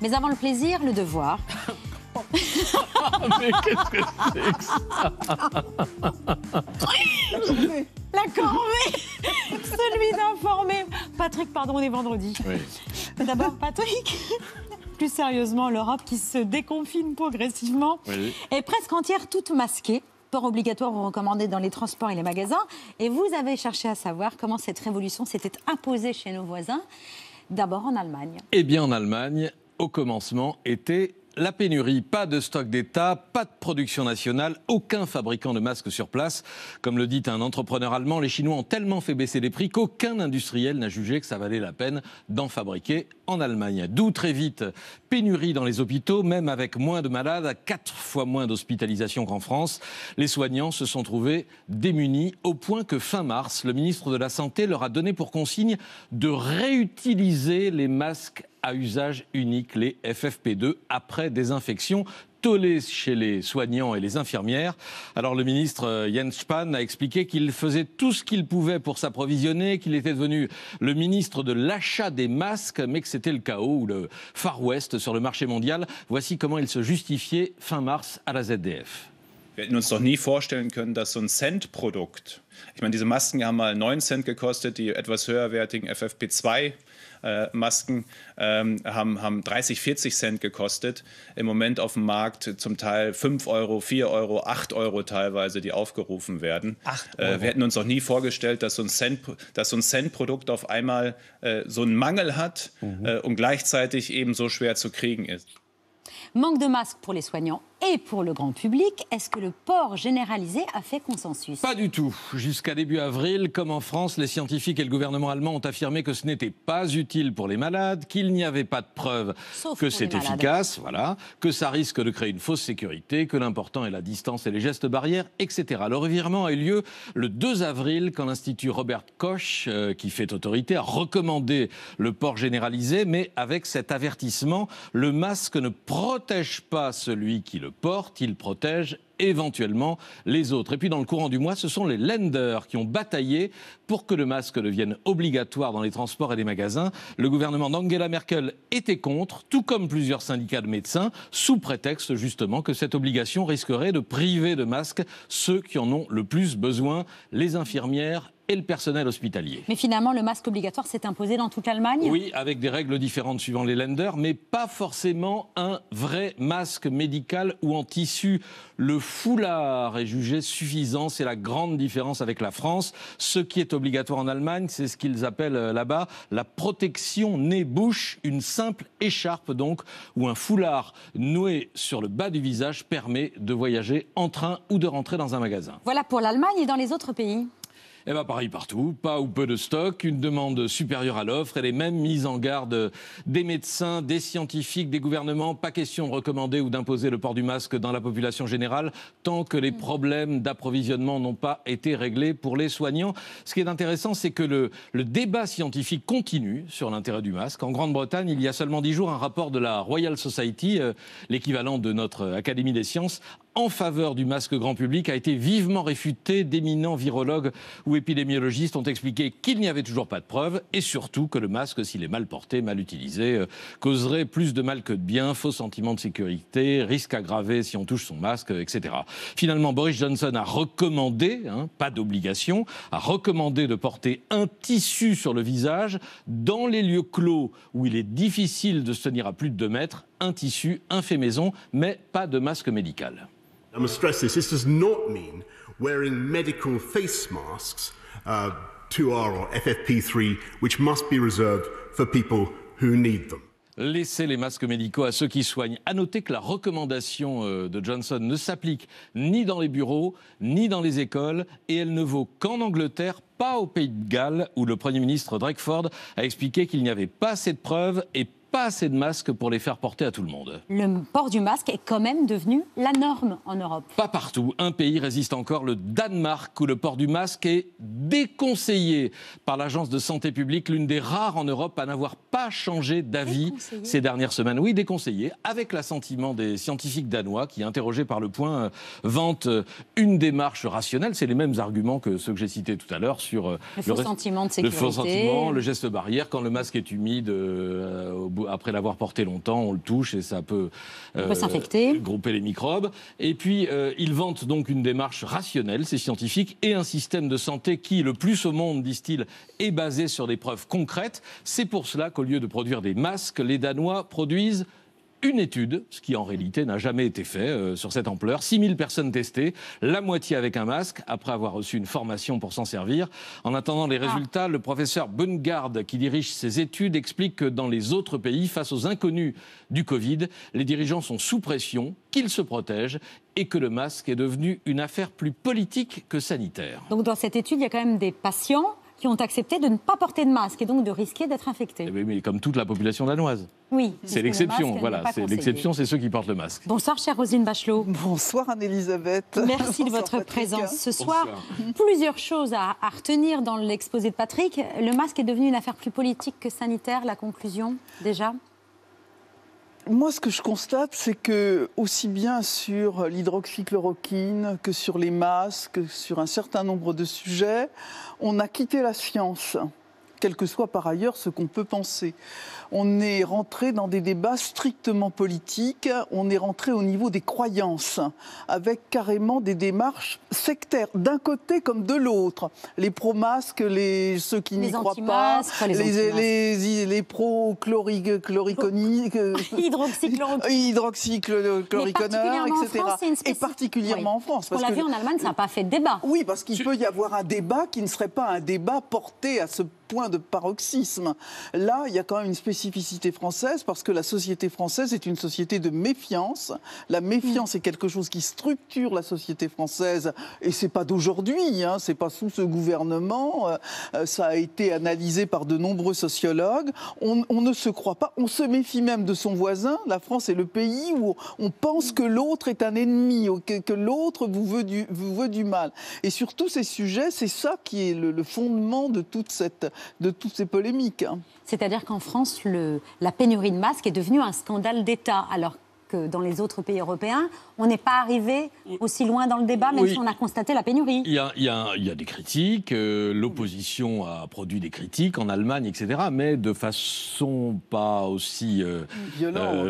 Mais avant le plaisir, le devoir. Mais qu'est-ce que c'est que ça La corvée Celui d'informer Patrick, pardon, on est vendredi. D'abord, Patrick plus sérieusement, l'Europe qui se déconfine progressivement est presque entière toute masquée port obligatoire ou recommandé dans les transports et les magasins. Et vous avez cherché à savoir comment cette révolution s'était imposée chez nos voisins, d'abord en Allemagne. Eh bien, en Allemagne, au commencement était la pénurie, pas de stock d'État, pas de production nationale, aucun fabricant de masques sur place. Comme le dit un entrepreneur allemand, les Chinois ont tellement fait baisser les prix qu'aucun industriel n'a jugé que ça valait la peine d'en fabriquer en Allemagne. D'où très vite pénurie dans les hôpitaux, même avec moins de malades, quatre fois moins d'hospitalisations qu'en France. Les soignants se sont trouvés démunis au point que fin mars, le ministre de la Santé leur a donné pour consigne de réutiliser les masques à usage unique, les FFP2, après désinfection tolées chez les soignants et les infirmières. Alors le ministre euh, Jens Spahn a expliqué qu'il faisait tout ce qu'il pouvait pour s'approvisionner, qu'il était devenu le ministre de l'achat des masques, mais que c'était le chaos ou le Far West sur le marché mondial. Voici comment il se justifiait fin mars à la ZDF. wir hätten uns doch nie vorstellen können, dass so ein Cent-Produkt, ich meine, diese Masken haben mal 9 Cent gekostet, die etwas höherwertigen FFP2 äh, Masken ähm, haben, haben 30, 40 Cent gekostet. Im Moment auf dem Markt zum Teil 5 Euro, 4 Euro, 8 Euro teilweise, die aufgerufen werden. Äh, wir hätten uns noch nie vorgestellt, dass so ein, Cent, dass so ein Cent-Produkt auf einmal äh, so einen Mangel hat mhm. Äh, und gleichzeitig eben so schwer zu kriegen ist. Manque de masques pour les soignants et pour le grand public. Est-ce que le port généralisé a fait consensus Pas du tout. Jusqu'à début avril, comme en France, les scientifiques et le gouvernement allemand ont affirmé que ce n'était pas utile pour les malades, qu'il n'y avait pas de preuves que c'est efficace, voilà, que ça risque de créer une fausse sécurité, que l'important est la distance et les gestes barrières, etc. Le revirement a eu lieu le 2 avril quand l'Institut Robert Koch, euh, qui fait autorité, a recommandé le port généralisé, mais avec cet avertissement, le masque ne protège pas celui qui le porte portent, ils éventuellement les autres. Et puis dans le courant du mois, ce sont les lenders qui ont bataillé pour que le masque devienne obligatoire dans les transports et les magasins. Le gouvernement d'Angela Merkel était contre, tout comme plusieurs syndicats de médecins, sous prétexte justement que cette obligation risquerait de priver de masques ceux qui en ont le plus besoin, les infirmières et le personnel hospitalier. Mais finalement, le masque obligatoire s'est imposé dans toute l'Allemagne Oui, avec des règles différentes suivant les lenders, mais pas forcément un vrai masque médical ou en tissu. Le foulard est jugé suffisant, c'est la grande différence avec la France. Ce qui est obligatoire en Allemagne, c'est ce qu'ils appellent euh, là-bas la protection nez-bouche, une simple écharpe donc, ou un foulard noué sur le bas du visage permet de voyager en train ou de rentrer dans un magasin. Voilà pour l'Allemagne et dans les autres pays eh bien, pareil partout, pas ou peu de stock, une demande supérieure à l'offre et les mêmes mises en garde des médecins, des scientifiques, des gouvernements. Pas question de recommander ou d'imposer le port du masque dans la population générale tant que les problèmes d'approvisionnement n'ont pas été réglés pour les soignants. Ce qui est intéressant, c'est que le, débat scientifique continue sur l'intérêt du masque. En Grande-Bretagne, il y a seulement dix jours, un rapport de la Royal Society, euh, l'équivalent de notre Académie des sciences, en faveur du masque grand public a été vivement réfuté. D'éminents virologues ou épidémiologistes ont expliqué qu'il n'y avait toujours pas de preuves et surtout que le masque, s'il est mal porté, mal utilisé, euh, causerait plus de mal que de bien, faux sentiment de sécurité, risque aggravé si on touche son masque, etc. Finalement, Boris Johnson a recommandé, hein, pas d'obligation, a recommandé de porter un tissu sur le visage dans les lieux clos où il est difficile de se tenir à plus de 2 mètres, un tissu, un fait maison, mais pas de masque médical. I stress this does not wearing face masks, 2R uh, or FFP3, which must be reserved for people who need them. Laissez les masques médicaux à ceux qui soignent. À noter que la recommandation euh, de Johnson ne s'applique ni dans les bureaux, ni dans les écoles, et elle ne vaut qu'en Angleterre, pas au Pays de Galles, où le Premier ministre Drakeford a expliqué qu'il n'y avait pas assez de preuves et pas assez de masques pour les faire porter à tout le monde. Le port du masque est quand même devenu la norme en Europe. Pas partout. Un pays résiste encore, le Danemark, où le port du masque est déconseillé par l'Agence de santé publique, l'une des rares en Europe à n'avoir pas changé d'avis ces dernières semaines. Oui, déconseillé, avec l'assentiment des scientifiques danois qui, interrogés par le point, euh, vantent euh, une démarche rationnelle. C'est les mêmes arguments que ceux que j'ai cités tout à l'heure sur euh, le, faux sentiment de sécurité. Le sentiment, le geste barrière, quand le masque est humide euh, au après l'avoir porté longtemps, on le touche et ça peut, euh, s'infecter, grouper les microbes. Et puis, euh, ils vantent donc une démarche rationnelle, ces scientifiques, et un système de santé qui, le plus au monde, disent-ils, est basé sur des preuves concrètes. C'est pour cela qu'au lieu de produire des masques, les Danois produisent une étude, ce qui en réalité n'a jamais été fait euh, sur cette ampleur. 6000 personnes testées, la moitié avec un masque, après avoir reçu une formation pour s'en servir. En attendant les ah. résultats, le professeur Bungard, qui dirige ces études, explique que dans les autres pays, face aux inconnus du Covid, les dirigeants sont sous pression, qu'ils se protègent et que le masque est devenu une affaire plus politique que sanitaire. Donc dans cette étude, il y a quand même des patients qui ont accepté de ne pas porter de masque et donc de risquer d'être infectés. Eh ben mais comme toute la population danoise. Oui. C'est l'exception, voilà. C'est l'exception, c'est ceux qui portent le masque. Bonsoir, chère Rosine Bachelot. Bonsoir, Anne-Elisabeth. Merci de votre présence ce soir. Plusieurs choses à retenir dans l'exposé de Patrick. Le masque est devenu une affaire plus politique que sanitaire, la conclusion, déjà moi, ce que je constate, c'est que aussi bien sur l'hydroxychloroquine que sur les masques, sur un certain nombre de sujets, on a quitté la science quel que soit par ailleurs ce qu'on peut penser. On est rentré dans des débats strictement politiques, on est rentré au niveau des croyances, avec carrément des démarches sectaires, d'un côté comme de l'autre. Les pro-masques, les, ceux qui n'y croient pas, les, les, les, pro-chloriconiques, chloriconique etc. Et particulièrement en France. Parce on l'a vu en Allemagne, ça n'a pas fait de débat. Oui, parce qu'il peut y avoir un débat qui ne serait pas un débat porté à ce point de paroxysme. Là, il y a quand même une spécificité française parce que la société française est une société de méfiance. La méfiance est quelque chose qui structure la société française et c'est pas d'aujourd'hui, hein, c'est pas sous ce gouvernement. Euh, ça a été analysé par de nombreux sociologues. On, ne se croit pas, on se méfie même de son voisin. La France est le pays où on pense que l'autre est un ennemi, que, l'autre vous veut du vous veut du mal. Et sur tous ces sujets, c'est ça qui est le fondement de toute cette de toutes ces polémiques. C'est-à-dire qu'en France, la pénurie de masques est devenue un scandale d'État, alors que dans les autres pays européens, on n'est pas arrivé aussi loin dans le débat, même si on a constaté la pénurie. Il y a, des critiques, euh, l'opposition a produit des critiques en Allemagne, etc., mais de façon pas aussi euh,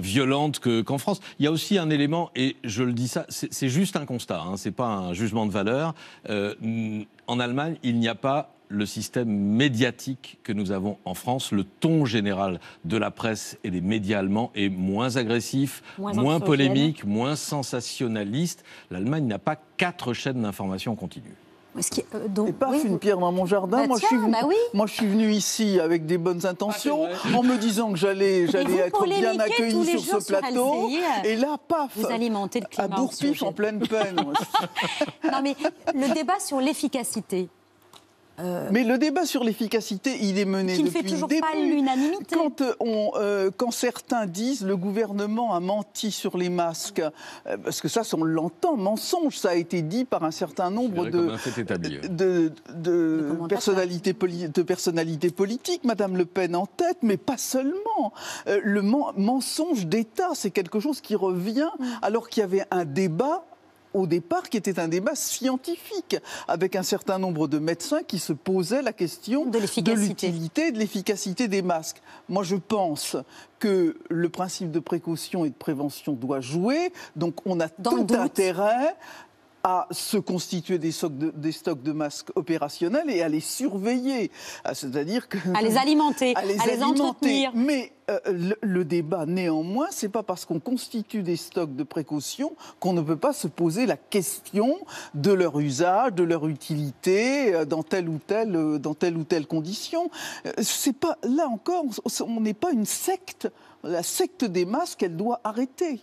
violente euh, qu'en France. Il y a aussi un élément, et je le dis ça, c'est, juste un constat, hein, ce n'est pas un jugement de valeur. en Allemagne, il n'y a pas le système médiatique que nous avons en France. Le ton général de la presse et des médias allemands est moins agressif, moins, polémique, moins sensationnaliste. L'Allemagne n'a pas quatre chaînes d'information continue. Euh, et une pierre dans mon jardin. Bah, bah moi, je suis, venu ici avec des bonnes intentions, ah, en me disant que j'allais, être bien accueilli sur ce plateau. Euh, et là, paf Vous alimentez le À Bourpif, en pleine peine. non, mais le débat sur l'efficacité, euh, mais le débat sur l'efficacité, il est mené qui pas l'unanimité. Quand, euh, euh, quand certains disent le gouvernement a menti sur les masques, parce que ça, on l'entend, mensonge, ça a été dit par un certain nombre de, personnalités de personnalités politiques, Madame Le Pen en tête, mais pas seulement. le mensonge d'État, c'est quelque chose qui revient mm. alors qu'il y avait un débat au départ qui était un débat scientifique, avec un certain nombre de médecins qui se posaient la question de l'utilité, de l'efficacité des masques. Moi, je pense que le principe de précaution et de prévention doit jouer, donc on a tout intérêt à se constituer des stocks, de, des stocks de, masques opérationnels et à les surveiller, ah, c'est-à-dire que à les alimenter, à les, entretenir. Mais euh, le, débat néanmoins, c'est pas parce qu'on constitue des stocks de précaution qu'on ne peut pas se poser la question de leur usage, de leur utilité euh, dans telle ou telle euh, dans telle ou telle condition. C'est pas là encore, on n'est pas une secte. La secte des masques, elle doit arrêter.